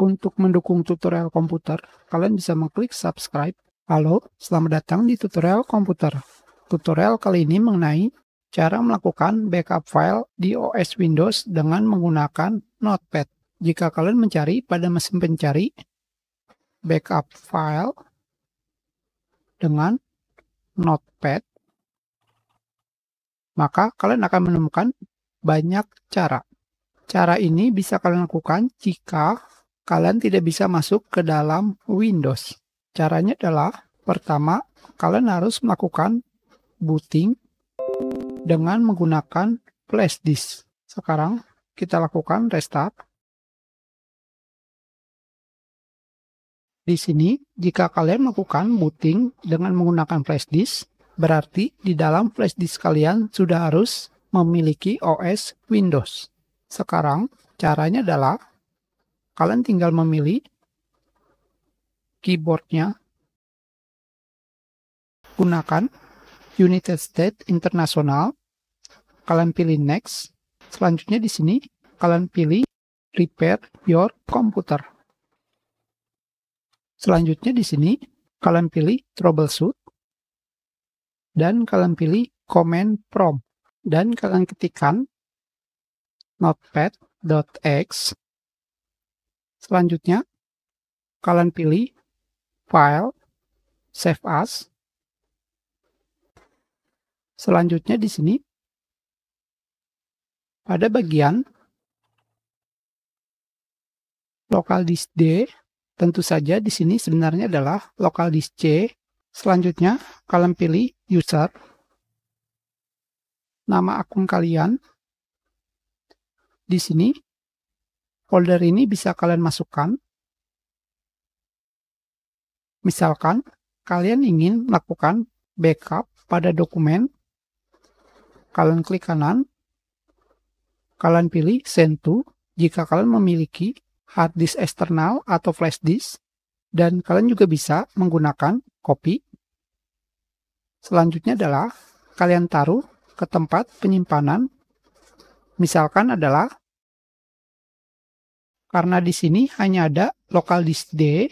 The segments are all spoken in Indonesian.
Untuk mendukung tutorial komputer, kalian bisa mengklik subscribe. Halo, selamat datang di tutorial komputer. Tutorial kali ini mengenai cara melakukan backup file di OS Windows dengan menggunakan Notepad. Jika kalian mencari pada mesin pencari backup file dengan Notepad, maka kalian akan menemukan banyak cara. Cara ini bisa kalian lakukan jika kalian tidak bisa masuk ke dalam Windows. Caranya adalah pertama, kalian harus melakukan booting dengan menggunakan flash disk. Sekarang kita lakukan restart. Di sini, jika kalian melakukan booting dengan menggunakan flash disk, berarti di dalam flash disk kalian sudah harus memiliki OS Windows. Sekarang, caranya adalah kalian tinggal memilih keyboardnya gunakan United States International kalian pilih next selanjutnya di sini kalian pilih repair your computer selanjutnya di sini kalian pilih troubleshoot dan kalian pilih command prompt dan kalian ketikkan notepad.x Selanjutnya, kalian pilih File, Save As. Selanjutnya di sini, pada bagian Local Disk D, tentu saja di sini sebenarnya adalah Local Disk C. Selanjutnya, kalian pilih User, nama akun kalian. Di sini, folder ini bisa kalian masukkan. Misalkan kalian ingin melakukan backup pada dokumen, kalian klik kanan, kalian pilih Send to jika kalian memiliki hard disk eksternal atau flash disk, dan kalian juga bisa menggunakan copy. Selanjutnya adalah kalian taruh ke tempat penyimpanan, misalkan adalah karena di sini hanya ada local disk D.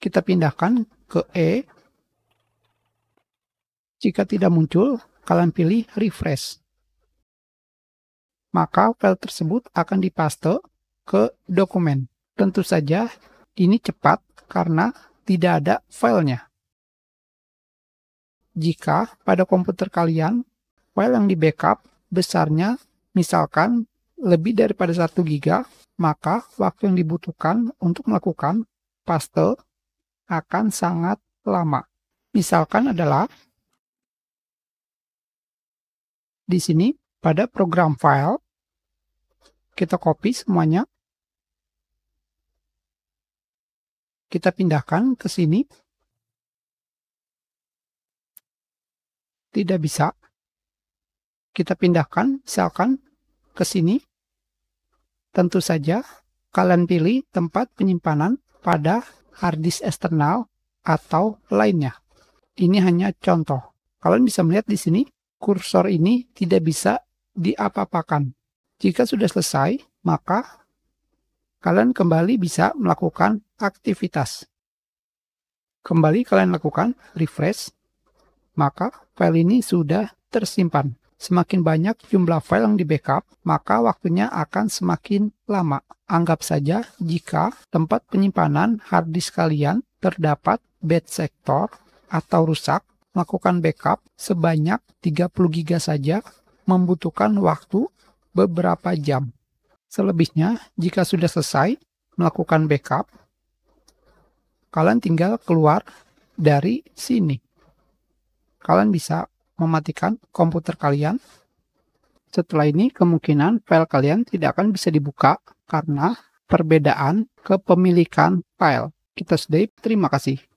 Kita pindahkan ke E. Jika tidak muncul, kalian pilih refresh. Maka file tersebut akan dipaste ke dokumen. Tentu saja ini cepat karena tidak ada filenya. Jika pada komputer kalian, file yang di backup besarnya misalkan lebih daripada 1 giga, maka waktu yang dibutuhkan untuk melakukan paste akan sangat lama. Misalkan adalah di sini pada program file kita copy semuanya. Kita pindahkan ke sini. Tidak bisa. Kita pindahkan misalkan ke sini Tentu saja, kalian pilih tempat penyimpanan pada harddisk eksternal atau lainnya. Ini hanya contoh. Kalian bisa melihat di sini, kursor ini tidak bisa diapa-apakan. Jika sudah selesai, maka kalian kembali bisa melakukan aktivitas. Kembali kalian lakukan refresh, maka file ini sudah tersimpan. Semakin banyak jumlah file yang di backup, maka waktunya akan semakin lama. Anggap saja jika tempat penyimpanan harddisk kalian terdapat bad sector atau rusak, melakukan backup sebanyak 30 GB saja membutuhkan waktu beberapa jam. Selebihnya, jika sudah selesai melakukan backup, kalian tinggal keluar dari sini. Kalian bisa mematikan komputer kalian. Setelah ini kemungkinan file kalian tidak akan bisa dibuka karena perbedaan kepemilikan file. Kita sudah terima kasih.